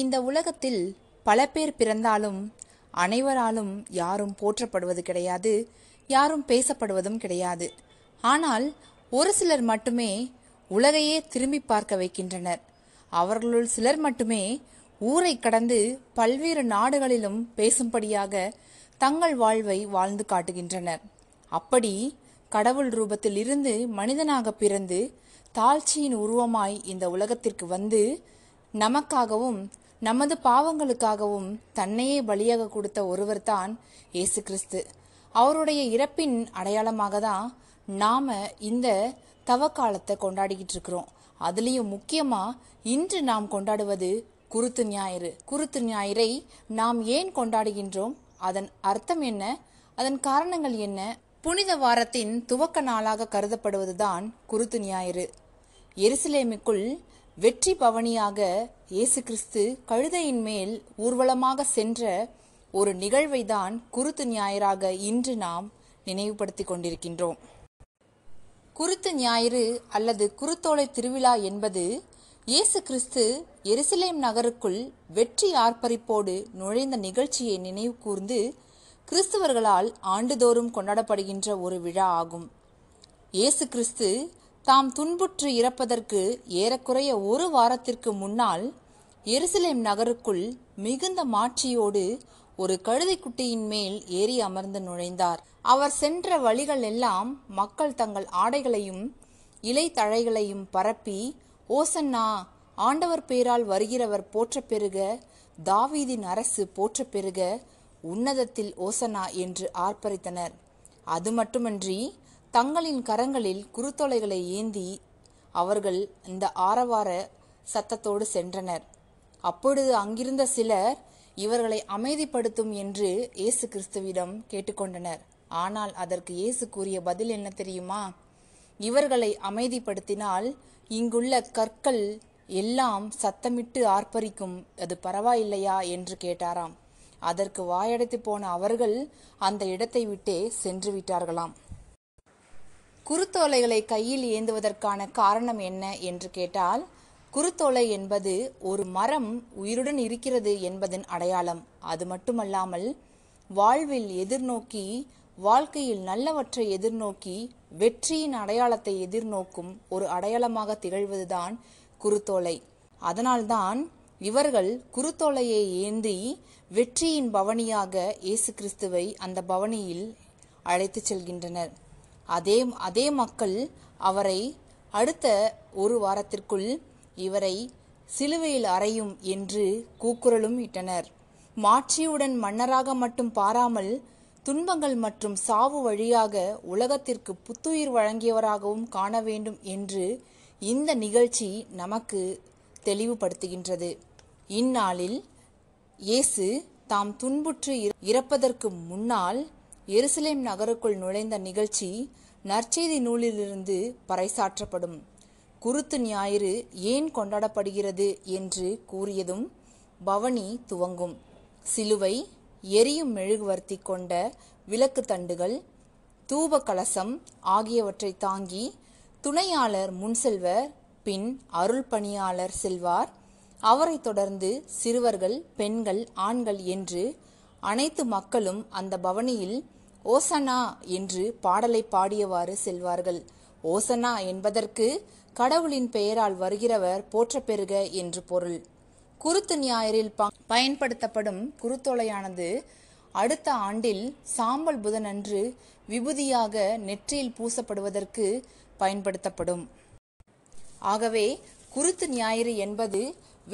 இந்த உலகத்தில் பல பேர் பிறந்தாலும் அனைவராலும் யாரும் போற்றப்படுவது கிடையாது யாரும் பேசப்படுவதும் கிடையாது ஆனால் ஒரு சிலர் மட்டுமே உலகையே திரும்பி பார்க்க வைக்கின்றனர் அவர்களுள் சிலர் மட்டுமே ஊரை கடந்து பல்வேறு நாடுகளிலும் பேசும்படியாக தங்கள் வாழ்வை வாழ்ந்து காட்டுகின்றனர் அப்படி கடவுள் ரூபத்தில் இருந்து மனிதனாக பிறந்து தாழ்ச்சியின் உருவமாய் இந்த உலகத்திற்கு வந்து நமக்காகவும் நமது பாவங்களுக்காகவும் தன்னையே பலியாக கொடுத்த ஒருவர் தான் இயேசு கிறிஸ்து அவருடைய இறப்பின் அடையாளமாக தான் நாம இந்த தவ காலத்தை கொண்டாடிக்கிட்டு இருக்கிறோம் அதுலேயும் முக்கியமாக இன்று நாம் கொண்டாடுவது குருத்து ஞாயிறு குருத்து ஞாயிறை நாம் ஏன் கொண்டாடுகின்றோம் அதன் அர்த்தம் என்ன அதன் காரணங்கள் என்ன புனித வாரத்தின் துவக்க நாளாக கருதப்படுவதுதான் குருத்து ஞாயிறு எருசலேமுக்குள் வெற்றி பவனியாக இயேசு கிறிஸ்து கழுதையின் மேல் ஊர்வலமாக சென்ற ஒரு நிகழ்வை தான் குருத்து ஞாயிறாக இன்று நாம் நினைவுபடுத்திக் கொண்டிருக்கின்றோம் குருத்து ஞாயிறு அல்லது குருத்தோலை திருவிழா என்பது இயேசு கிறிஸ்து எருசலேம் நகருக்குள் வெற்றி ஆர்ப்பரிப்போடு நுழைந்த நிகழ்ச்சியை நினைவு கூர்ந்து கிறிஸ்துவர்களால் ஆண்டுதோறும் கொண்டாடப்படுகின்ற ஒரு விழா ஆகும் இயேசு கிறிஸ்து தாம் துன்புற்று இறப்பதற்கு ஏறக்குறைய ஒரு வாரத்திற்கு முன்னால் எருசலேம் நகருக்குள் மிகுந்த மாட்சியோடு ஒரு கழுதைக்குட்டியின் மேல் ஏறி அமர்ந்து நுழைந்தார் அவர் சென்ற வழிகள் எல்லாம் மக்கள் தங்கள் ஆடைகளையும் இலை தழைகளையும் பரப்பி ஓசன்னா ஆண்டவர் பேரால் வருகிறவர் போற்ற பெருக தாவீதின் அரசு போற்ற பெருக உன்னதத்தில் ஓசனா என்று ஆர்ப்பரித்தனர் அது மட்டுமன்றி தங்களின் கரங்களில் குறுத்தொலைகளை ஏந்தி அவர்கள் இந்த ஆரவார சத்தத்தோடு சென்றனர் அப்பொழுது அங்கிருந்த சிலர் இவர்களை அமைதிப்படுத்தும் என்று இயேசு கிறிஸ்துவிடம் கேட்டுக்கொண்டனர் ஆனால் அதற்கு இயேசு கூறிய பதில் என்ன தெரியுமா இவர்களை அமைதிப்படுத்தினால் இங்குள்ள கற்கள் எல்லாம் சத்தமிட்டு ஆர்ப்பரிக்கும் அது பரவாயில்லையா என்று கேட்டாராம் அதற்கு வாயடைத்து போன அவர்கள் அந்த இடத்தை விட்டே சென்று விட்டார்களாம் குருத்தோலைகளை கையில் ஏந்துவதற்கான காரணம் என்ன என்று கேட்டால் குருத்தோலை என்பது ஒரு மரம் உயிருடன் இருக்கிறது என்பதன் அடையாளம் அது மட்டுமல்லாமல் வாழ்வில் எதிர்நோக்கி வாழ்க்கையில் நல்லவற்றை எதிர்நோக்கி வெற்றியின் அடையாளத்தை எதிர்நோக்கும் ஒரு அடையாளமாக திகழ்வதுதான் குருத்தோலை அதனால்தான் இவர்கள் குருத்தோலையை ஏந்தி வெற்றியின் பவனியாக இயேசு கிறிஸ்துவை அந்த பவனியில் அழைத்துச் செல்கின்றனர் அதே அதே மக்கள் அவரை அடுத்த ஒரு வாரத்திற்குள் இவரை சிலுவையில் அறையும் என்று கூக்குரலும் இட்டனர் மாட்சியுடன் மன்னராக மட்டும் பாராமல் துன்பங்கள் மற்றும் சாவு வழியாக உலகத்திற்கு புத்துயிர் வழங்கியவராகவும் காண வேண்டும் என்று இந்த நிகழ்ச்சி நமக்கு தெளிவுபடுத்துகின்றது இந்நாளில் இயேசு தாம் துன்புற்று இறப்பதற்கு முன்னால் எருசலேம் நகருக்குள் நுழைந்த நிகழ்ச்சி நற்செய்தி நூலிலிருந்து பறைசாற்றப்படும் குருத்து ஞாயிறு ஏன் கொண்டாடப்படுகிறது என்று கூறியதும் பவனி துவங்கும் சிலுவை எரியும் மெழுகுவர்த்தி கொண்ட விளக்கு தண்டுகள் தூப கலசம் ஆகியவற்றை தாங்கி துணையாளர் முன் பின் அருள் பணியாளர் செல்வார் அவரை தொடர்ந்து சிறுவர்கள் பெண்கள் ஆண்கள் என்று அனைத்து மக்களும் அந்த பவனியில் ஓசனா என்று பாடலை பாடியவாறு செல்வார்கள் ஓசனா என்பதற்கு கடவுளின் பெயரால் வருகிறவர் போற்ற பெறுக என்று பொருள் குருத்து ஞாயிறில் பயன்படுத்தப்படும் குருத்தொலையானது அடுத்த ஆண்டில் சாம்பல் புதனன்று விபூதியாக நெற்றியில் பூசப்படுவதற்கு பயன்படுத்தப்படும் ஆகவே குருத்து ஞாயிறு என்பது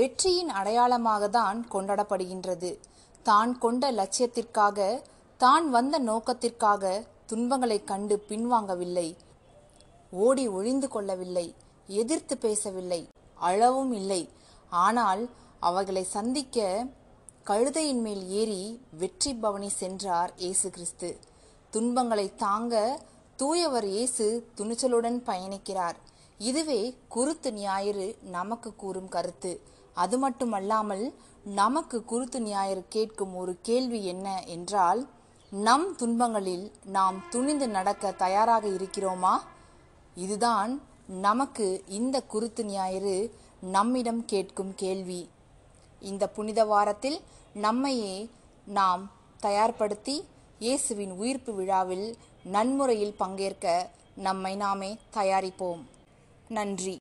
வெற்றியின் அடையாளமாகத்தான் கொண்டாடப்படுகின்றது தான் கொண்ட லட்சியத்திற்காக தான் வந்த நோக்கத்திற்காக துன்பங்களைக் கண்டு பின்வாங்கவில்லை ஓடி ஒழிந்து கொள்ளவில்லை எதிர்த்து பேசவில்லை அழவும் இல்லை ஆனால் அவர்களை சந்திக்க கழுதையின் மேல் ஏறி வெற்றி பவனி சென்றார் இயேசு கிறிஸ்து துன்பங்களை தாங்க தூயவர் இயேசு துணிச்சலுடன் பயணிக்கிறார் இதுவே குருத்து ஞாயிறு நமக்கு கூறும் கருத்து அது மட்டுமல்லாமல் நமக்கு குருத்து ஞாயிறு கேட்கும் ஒரு கேள்வி என்ன என்றால் நம் துன்பங்களில் நாம் துணிந்து நடக்க தயாராக இருக்கிறோமா இதுதான் நமக்கு இந்த குருத்து ஞாயிறு நம்மிடம் கேட்கும் கேள்வி இந்த புனித வாரத்தில் நம்மையே நாம் தயார்படுத்தி இயேசுவின் உயிர்ப்பு விழாவில் நன்முறையில் பங்கேற்க நம்மை நாமே தயாரிப்போம் நன்றி